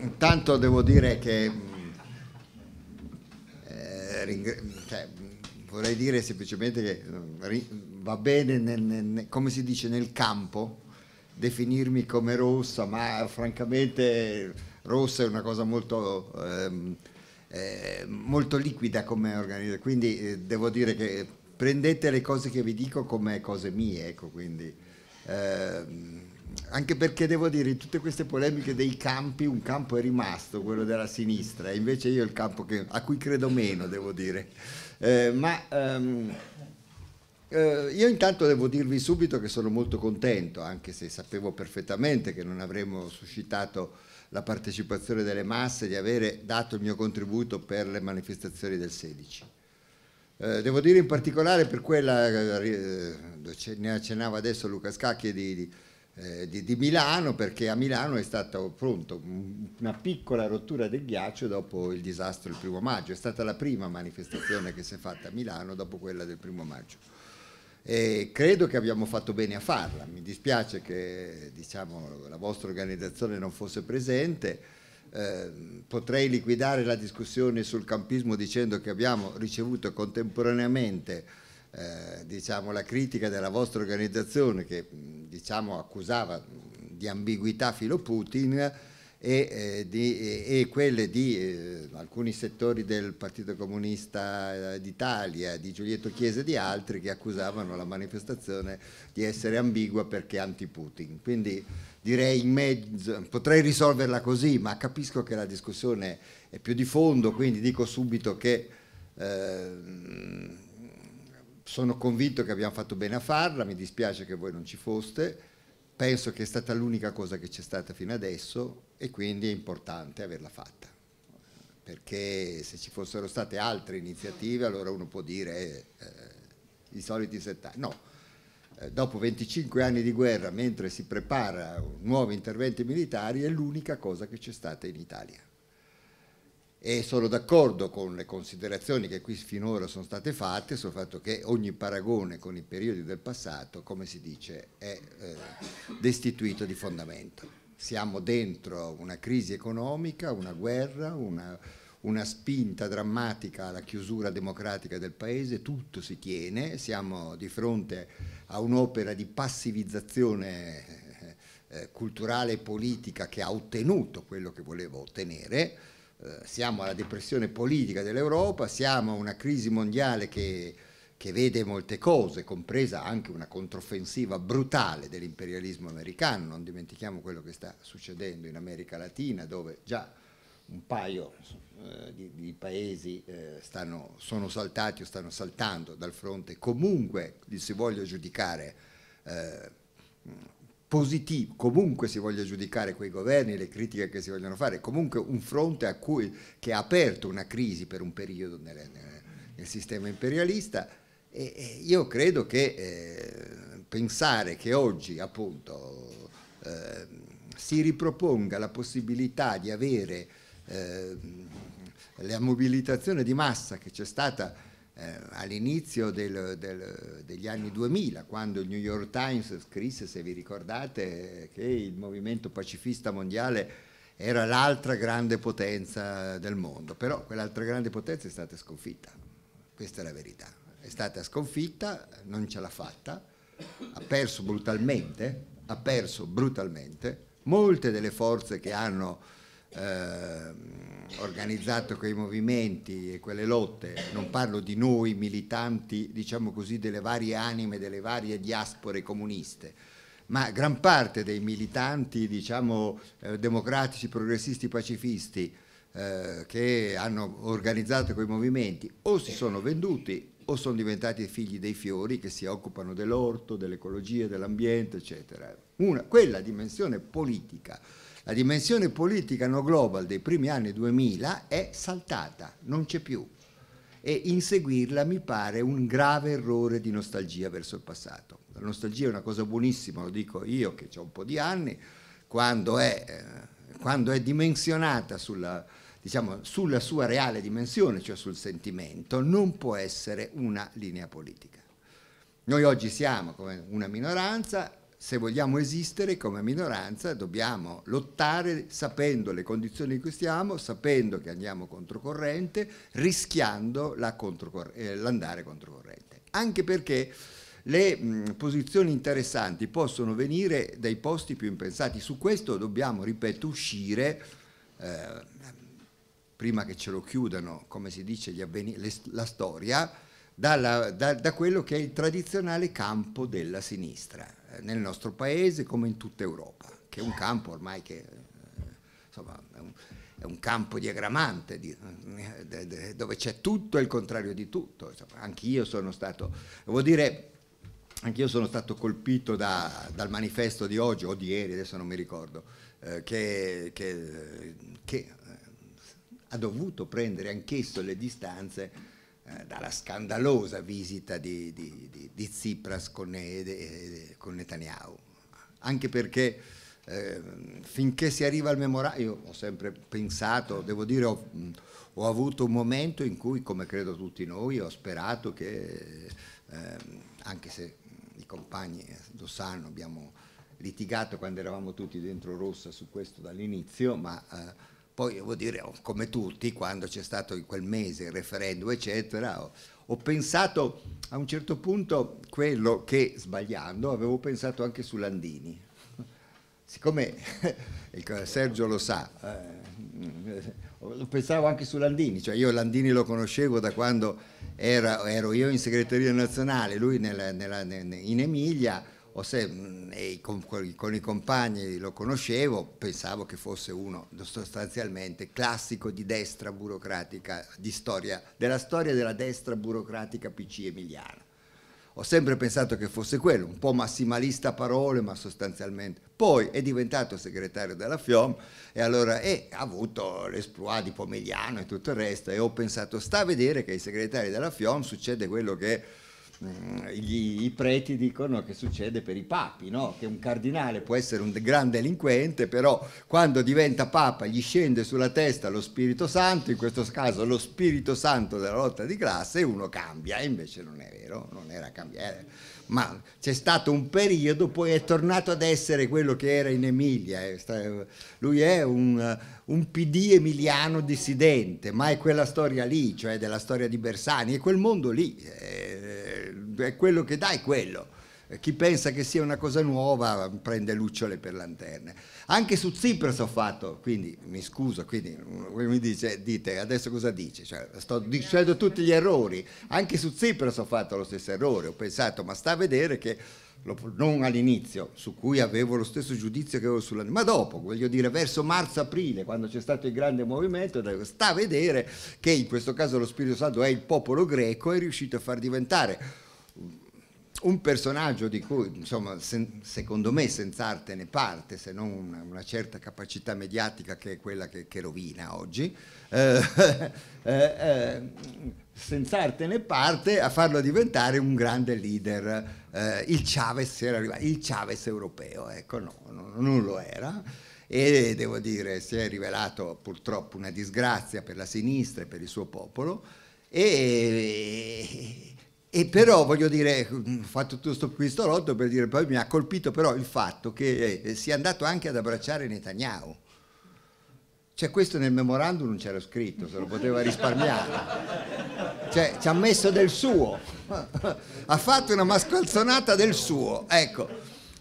intanto devo dire che eh, cioè, vorrei dire semplicemente che eh, va bene nel, nel, come si dice nel campo definirmi come rossa, ma francamente rossa è una cosa molto, ehm, eh, molto liquida come organizzazione, quindi eh, devo dire che prendete le cose che vi dico come cose mie, ecco, quindi, ehm, anche perché devo dire, in tutte queste polemiche dei campi, un campo è rimasto, quello della sinistra, e invece io il campo che, a cui credo meno, devo dire. Eh, ma ehm, eh, io intanto devo dirvi subito che sono molto contento, anche se sapevo perfettamente che non avremmo suscitato la partecipazione delle masse, di avere dato il mio contributo per le manifestazioni del 16. Eh, devo dire in particolare per quella, eh, eh, ne accennava adesso Luca Scacchi, di, di eh, di, di, Milano perché a Milano è stata pronto una piccola rottura del ghiaccio dopo il disastro del primo maggio, è stata la prima manifestazione che si è fatta a Milano dopo quella del primo maggio. E credo che abbiamo fatto bene a farla, mi dispiace che diciamo, la vostra organizzazione non fosse presente, eh, potrei liquidare la discussione sul campismo dicendo che abbiamo ricevuto contemporaneamente eh, diciamo, la critica della vostra organizzazione che diciamo, accusava di ambiguità filo Putin e, eh, di, e, quelle di eh, alcuni settori del Partito Comunista eh, d'Italia, di Giulietto Chiesa e di altri che accusavano la manifestazione di essere ambigua perché anti-Putin. Quindi direi in mezzo, potrei risolverla così, ma capisco che la discussione è più di fondo, quindi dico subito che eh, sono convinto che abbiamo fatto bene a farla, mi dispiace che voi non ci foste, penso che è stata l'unica cosa che c'è stata fino adesso e quindi è importante averla fatta, perché se ci fossero state altre iniziative allora uno può dire eh, eh i soliti settari. No, eh, dopo 25 anni di guerra, mentre si prepara un nuovo intervento militare è l'unica cosa che c'è stata in Italia e sono d'accordo con le considerazioni che qui finora sono state fatte sul fatto che ogni paragone con i periodi del passato, come si dice, è eh, destituito di fondamento. Siamo dentro una crisi economica, una guerra, una, una spinta drammatica alla chiusura democratica del paese, tutto si tiene, siamo di fronte a un'opera di passivizzazione eh, eh culturale e politica che ha ottenuto quello che voleva ottenere eh, siamo alla depressione politica dell'Europa, siamo a una crisi mondiale che, che, vede molte cose, compresa anche una controffensiva brutale dell'imperialismo americano, non dimentichiamo quello che sta succedendo in America Latina dove già un paio eh, di, di, paesi eh, stanno, sono saltati o stanno saltando dal fronte comunque li si voglia giudicare eh, positivo, comunque si voglia giudicare quei governi, le critiche che si vogliono fare, comunque un fronte cui, che ha aperto una crisi per un periodo nel, nel sistema imperialista. E, e io credo che eh, pensare che oggi appunto eh, si riproponga la possibilità di avere eh, la mobilitazione di massa che c'è stata eh, all'inizio degli anni 2000, quando il New York Times scrisse, se vi ricordate, che il movimento pacifista mondiale era l'altra grande potenza del mondo, però quell'altra grande potenza è stata sconfitta, questa è la verità, è stata sconfitta, non ce l'ha fatta, ha perso brutalmente, ha perso brutalmente molte delle forze che hanno Ehm, organizzato quei movimenti e quelle lotte, non parlo di noi militanti, diciamo così, delle varie anime, delle varie diaspore comuniste, ma gran parte dei militanti, diciamo, eh, democratici, progressisti, pacifisti eh, che hanno organizzato quei movimenti o si sono venduti o sono diventati figli dei fiori che si occupano dell'orto, dell'ecologia, dell'ambiente, eccetera. Una, quella dimensione politica la dimensione politica no global dei primi anni 2000 è saltata, non c'è più. E inseguirla mi pare un grave errore di nostalgia verso il passato. La nostalgia è una cosa buonissima, lo dico io che ho un po' di anni, quando è, eh, quando è dimensionata sulla, diciamo, sulla sua reale dimensione, cioè sul sentimento, non può essere una linea politica. Noi oggi siamo come una minoranza, se vogliamo esistere come minoranza dobbiamo lottare sapendo le condizioni in cui stiamo, sapendo che andiamo controcorrente, rischiando l'andare la controcor eh, controcorrente. Anche perché le mh, posizioni interessanti possono venire dai posti più impensati. Su questo dobbiamo, ripeto, uscire eh, prima che ce lo chiudano, come si dice, le, la storia, dalla, da, da quello che è il tradizionale campo della sinistra nel nostro paese come in tutta Europa, che è un campo ormai che eh, insomma, è, un, è, un, campo diagramante di, dove c'è tutto e il contrario di tutto. anch'io sono stato, devo dire, anch'io sono stato colpito da, dal manifesto di oggi o di ieri, adesso non mi ricordo, eh, che, che, che eh, ha dovuto prendere anch'esso le distanze eh, dalla scandalosa visita di, di, di, di Tsipras con, eh, con, Netanyahu, anche perché eh, finché si arriva al memorandum, io ho sempre pensato, devo dire, ho, ho, avuto un momento in cui, come credo tutti noi, ho sperato che, ehm, anche se i compagni eh, lo sanno, abbiamo litigato quando eravamo tutti dentro Rossa su questo dall'inizio, ma eh, poi devo dire, come tutti, quando c'è stato in quel mese il referendum, eccetera, ho, ho, pensato a un certo punto quello che, sbagliando, avevo pensato anche su Landini. Siccome Sergio lo sa, eh, lo pensavo anche su Landini, cioè io Landini lo conoscevo da quando era, ero io in segreteria nazionale, lui nella, nella, in Emilia o se mm, con, con, i compagni lo conoscevo, pensavo che fosse uno sostanzialmente classico di destra burocratica, di storia, della storia della destra burocratica PC emiliana. Ho sempre pensato che fosse quello, un po' massimalista a parole, ma sostanzialmente. Poi è diventato segretario della FIOM e allora e ha avuto l'esploit di Pomigliano e tutto il resto e ho pensato, sta a vedere che ai segretari della FIOM succede quello che Mm, gli, i preti dicono che succede per i papi, no? che un cardinale può essere un gran delinquente, però quando diventa papa gli scende sulla testa lo Spirito Santo, in questo caso lo Spirito Santo della lotta di classe, e uno cambia, invece non è vero, non era cambiare. Ma c'è stato un periodo, poi è tornato ad essere quello che era in Emilia. Eh, lui è un, un PD emiliano dissidente, ma è quella storia lì, cioè della storia di Bersani, è quel mondo lì. È eh, è quello che dà è quello. Eh, chi pensa che sia una cosa nuova prende lucciole per lanterne. Anche su Tsipras ho fatto, quindi mi scuso, quindi mi dice, dite adesso cosa dice? Cioè, sto dicendo tutti gli errori. Anche su Tsipras ho fatto lo stesso errore, ho pensato, ma sta a vedere che non all'inizio, su cui avevo lo stesso giudizio che avevo sulla... ma dopo, voglio dire, verso marzo-aprile, quando c'è stato il grande movimento, sta a vedere che in questo caso lo Spirito Santo è il popolo greco, è riuscito a far diventare un personaggio di cui, insomma, se, secondo me senz'arte ne parte, se non una, una, certa capacità mediatica che è quella che, che rovina oggi, eh, eh, eh, senz'arte ne parte a farlo diventare un grande leader. Eh, il, Chavez arrivato, il Chavez europeo, ecco, no, no, non lo era. E devo dire, si è rivelato purtroppo una disgrazia per la sinistra e per il suo popolo. E, e però voglio dire, ho eh, mm, fatto tutto questo, questo rotto per dire, poi mi ha colpito però il fatto che eh, sia andato anche ad abbracciare Netanyahu. Cioè questo nel memorandum non c'era scritto, se lo poteva risparmiare. Cioè ci ha messo del suo, ha fatto una mascalzonata del suo. Ecco,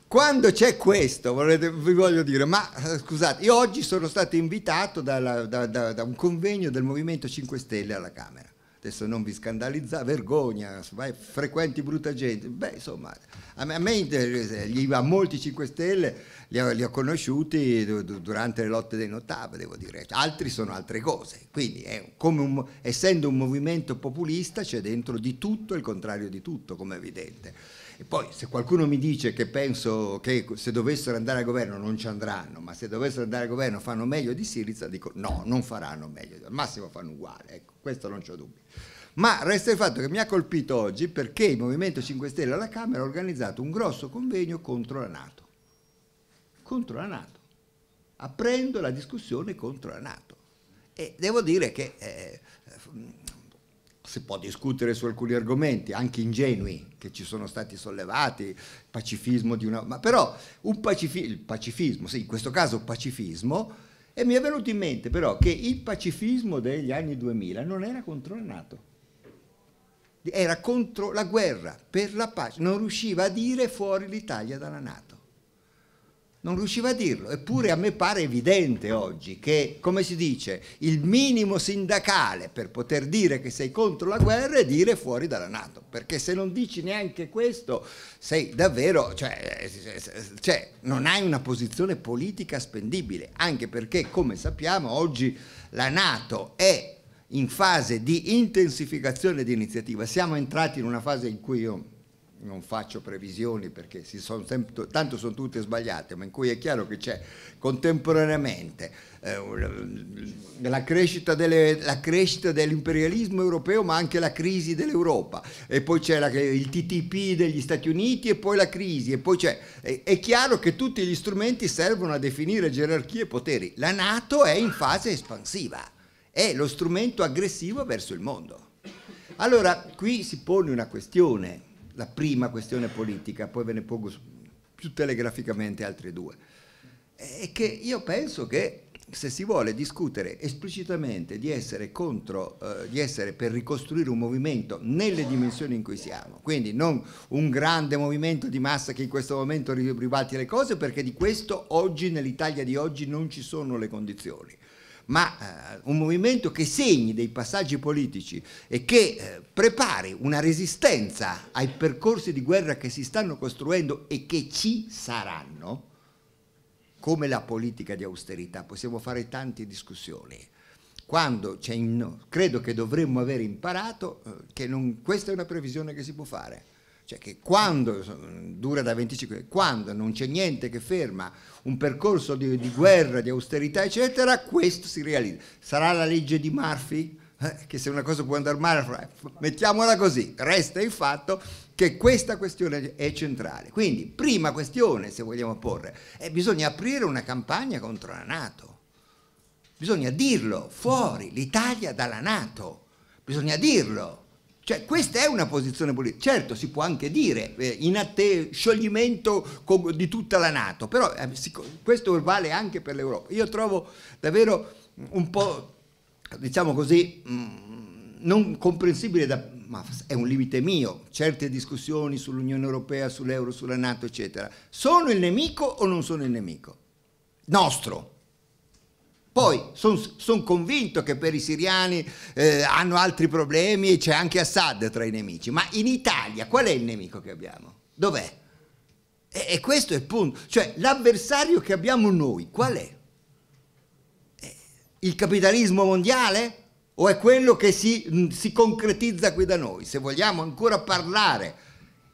quando c'è questo, volete, vi voglio dire, ma eh, scusate, io oggi sono stato invitato dalla, da, da, da un convegno del Movimento 5 Stelle alla Camera adesso non vi scandalizza, vergogna, vai, frequenti brutta gente. Beh, insomma, a me, a me eh, a molti 5 Stelle li ho, li ho conosciuti durante le lotte dei Notab, devo dire, altri sono altre cose, quindi è come un, essendo un movimento populista c'è dentro di tutto il contrario di tutto, come è evidente. E poi se qualcuno mi dice che penso che se dovessero andare al governo non ci andranno, ma se dovessero andare al governo fanno meglio di Siriza, dico no, non faranno meglio, al massimo fanno uguale, ecco, questo non c'ho dubbio ma resta il fatto che mi ha colpito oggi perché il Movimento 5 Stelle alla Camera ha organizzato un grosso convegno contro la Nato, contro la Nato, aprendo la discussione contro la Nato. E devo dire che eh, si può discutere su alcuni argomenti, anche ingenui, che ci sono stati sollevati, pacifismo di una... ma però un pacifi... il pacifismo, sì, in questo caso pacifismo, e mi è venuto in mente però che il pacifismo degli anni 2000 non era contro la Nato era contro la guerra, per la pace, non riusciva a dire fuori l'Italia dalla Nato. Non riusciva a dirlo, eppure a me pare evidente oggi che, come si dice, il minimo sindacale per poter dire che sei contro la guerra è dire fuori dalla Nato, perché se non dici neanche questo sei davvero, cioè, eh, cioè non hai una posizione politica spendibile, anche perché, come sappiamo, oggi la Nato è in fase di intensificazione di iniziativa. Siamo entrati in una fase in cui io non faccio previsioni perché si sono sempre, tanto sono tutte sbagliate, ma in cui è chiaro che c'è contemporaneamente eh, la crescita, dell'imperialismo europeo, ma anche la crisi dell'Europa, e poi c'è il TTP degli Stati Uniti e poi la crisi, e poi c'è... È, è chiaro che tutti gli strumenti servono a definire gerarchie e poteri. La Nato è in fase espansiva è lo strumento aggressivo verso il mondo. Allora, qui si pone una questione, la prima questione politica, poi ve ne pongo più telegraficamente altre due, è che io penso che se si vuole discutere esplicitamente di essere contro, eh, di essere per ricostruire un movimento nelle dimensioni in cui siamo, quindi non un grande movimento di massa che in questo momento ribalti le cose, perché di questo oggi nell'Italia di oggi non ci sono le condizioni ma eh, un movimento che segni dei passaggi politici e che eh, prepari una resistenza ai percorsi di guerra che si stanno costruendo e che ci saranno, come la politica di austerità, possiamo fare tante discussioni. Quando in, credo che dovremmo aver imparato eh, che non, questa è una previsione che si può fare cioè che quando dura da 25 anni, quando non c'è niente che ferma un percorso di, di, guerra, di austerità, eccetera, questo si realizza. Sarà la legge di Murphy? Eh, che se una cosa può andare male, mettiamola così, resta il fatto che questa questione è centrale. Quindi, prima questione, se vogliamo porre, è bisogna aprire una campagna contro la Nato. Bisogna dirlo fuori, l'Italia dalla Nato. Bisogna dirlo cioè, questa è una posizione politica. Certo, si può anche dire eh, in atte- scioglimento di tutta la Nato, però eh, questo vale anche per l'Europa. Io trovo davvero un po', diciamo così, mh, mm, non comprensibile da, ma è un limite mio, certe discussioni sull'Unione Europea, sull'euro, sulla Nato, eccetera, sono il nemico o non sono il nemico? Nostro. Poi sono son convinto che per i siriani eh, hanno altri problemi e c'è anche Assad tra i nemici, ma in Italia qual è il nemico che abbiamo? Dov'è? E, e questo è il punto, cioè l'avversario che abbiamo noi qual è? Eh, il capitalismo mondiale? O è quello che si, mm, si concretizza qui da noi, se vogliamo ancora parlare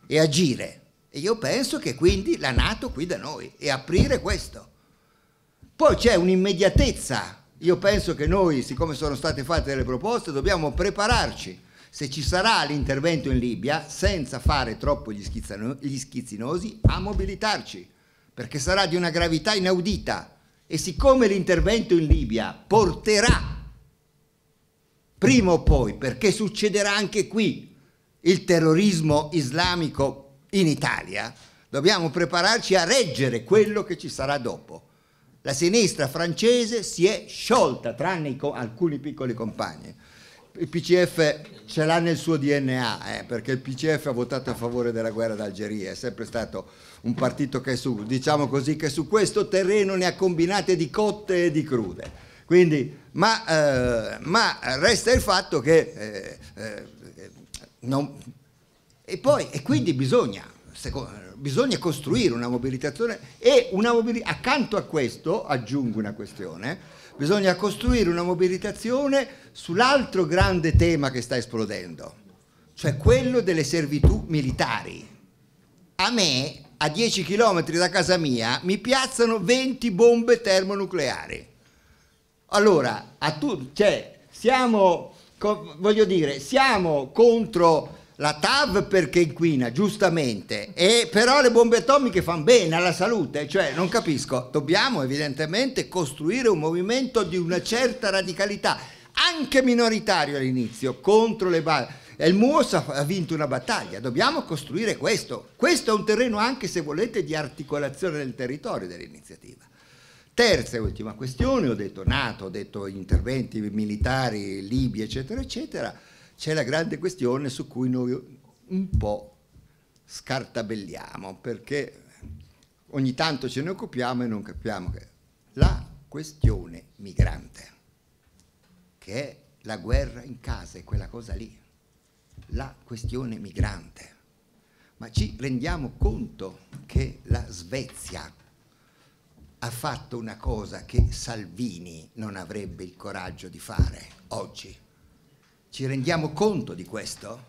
e agire? E io penso che quindi la Nato qui da noi e aprire questo. Poi c'è un'immediatezza. Io penso che noi, siccome sono state fatte delle proposte, dobbiamo prepararci. Se ci sarà l'intervento in Libia, senza fare troppo gli, gli schizzinosi, a mobilitarci, perché sarà di una gravità inaudita. E siccome l'intervento in Libia porterà, prima o poi, perché succederà anche qui, il terrorismo islamico in Italia, dobbiamo prepararci a reggere quello che ci sarà dopo. La sinistra francese si è sciolta, tranne alcuni piccoli compagni. Il PCF ce l'ha nel suo DNA, eh, perché il PCF ha votato a favore della guerra d'Algeria, è sempre stato un partito che su, diciamo così, che su questo terreno ne ha combinate di cotte e di crude. Quindi, ma, eh, ma, resta il fatto che eh, eh non, e poi e quindi bisogna bisogna costruire una mobilitazione e una mobil accanto a questo, aggiungo una questione, bisogna costruire una mobilitazione sull'altro grande tema che sta esplodendo, cioè quello delle servitù militari. A me, a 10 km da casa mia, mi piazzano 20 bombe termonucleari. Allora, a tu, cioè, siamo, voglio dire, siamo contro la TAV perché inquina, giustamente, e però le bombe atomiche fanno bene alla salute, cioè non capisco, dobbiamo evidentemente costruire un movimento di una certa radicalità, anche minoritario all'inizio, contro le basi. Il MUOS ha vinto una battaglia, dobbiamo costruire questo. Questo è un terreno anche, se volete, di articolazione del territorio dell'iniziativa. Terza e ultima questione, ho detto Nato, ho detto interventi militari, Libia, eccetera, eccetera c'è la grande questione su cui noi un po' scartabelliamo, perché ogni tanto ce ne occupiamo e non capiamo che la questione migrante, che è la guerra in casa, è quella cosa lì, la questione migrante. Ma ci rendiamo conto che la Svezia ha fatto una cosa che Salvini non avrebbe il coraggio di fare oggi ci rendiamo conto di questo?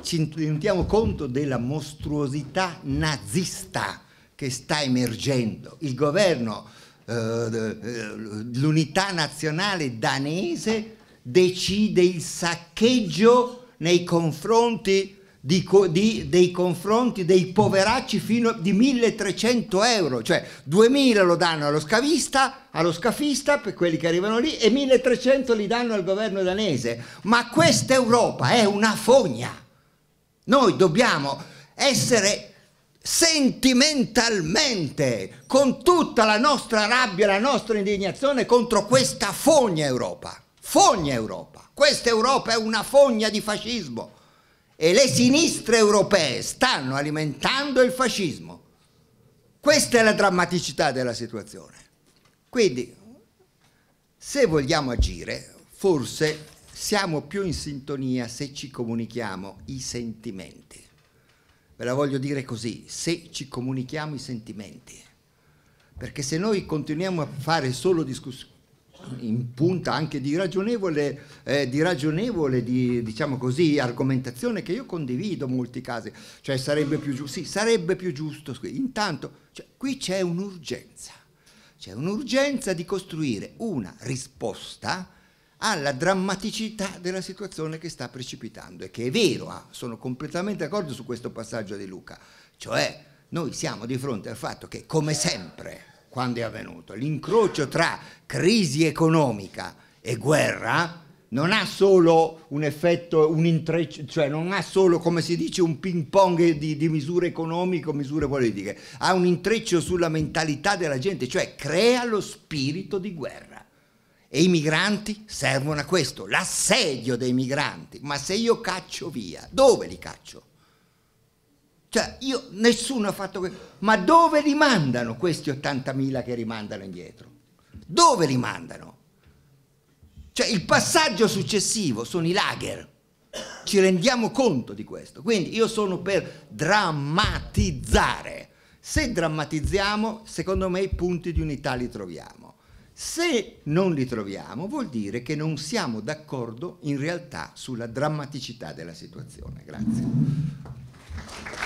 Ci rendiamo conto della mostruosità nazista che sta emergendo? Il governo, eh, eh l'unità nazionale danese decide il saccheggio nei confronti di, di, dei confronti dei poveracci fino a 1300 euro, cioè 2000 lo danno allo scavista, allo scafista per quelli che arrivano lì e 1300 li danno al governo danese. Ma questa Europa è una fogna. Noi dobbiamo essere sentimentalmente, con tutta la nostra rabbia, la nostra indignazione contro questa fogna Europa. Fogna Europa. Questa Europa è una fogna di fascismo e le sinistre europee stanno alimentando il fascismo. Questa è la drammaticità della situazione. Quindi, se vogliamo agire, forse siamo più in sintonia se ci comunichiamo i sentimenti. Ve la voglio dire così, se ci comunichiamo i sentimenti. Perché se noi continuiamo a fare solo discussioni, in punta anche di ragionevole, eh, di, ragionevole di, diciamo così, argomentazione che io condivido in molti casi, cioè sarebbe più giusto, sì, sarebbe più giusto, intanto cioè, qui c'è un'urgenza, c'è un'urgenza di costruire una risposta alla drammaticità della situazione che sta precipitando e che è vero, ah, sono completamente d'accordo su questo passaggio di Luca, cioè noi siamo di fronte al fatto che come sempre quando è avvenuto. L'incrocio tra crisi economica e guerra non ha solo un effetto, un intreccio, cioè non ha solo, come si dice, un ping pong di, di misure economiche o misure politiche, ha un intreccio sulla mentalità della gente, cioè crea lo spirito di guerra. E i migranti servono a questo, l'assedio dei migranti. Ma se io caccio via, dove li caccio? Cioè, io, nessuno ha fatto questo. Ma dove li mandano questi 80.000 che rimandano indietro? Dove li mandano? Cioè, il passaggio successivo sono i lager. Ci rendiamo conto di questo. Quindi io sono per drammatizzare. Se drammatizziamo, secondo me i punti di unità li troviamo. Se non li troviamo vuol dire che non siamo d'accordo in realtà sulla drammaticità della situazione. Grazie.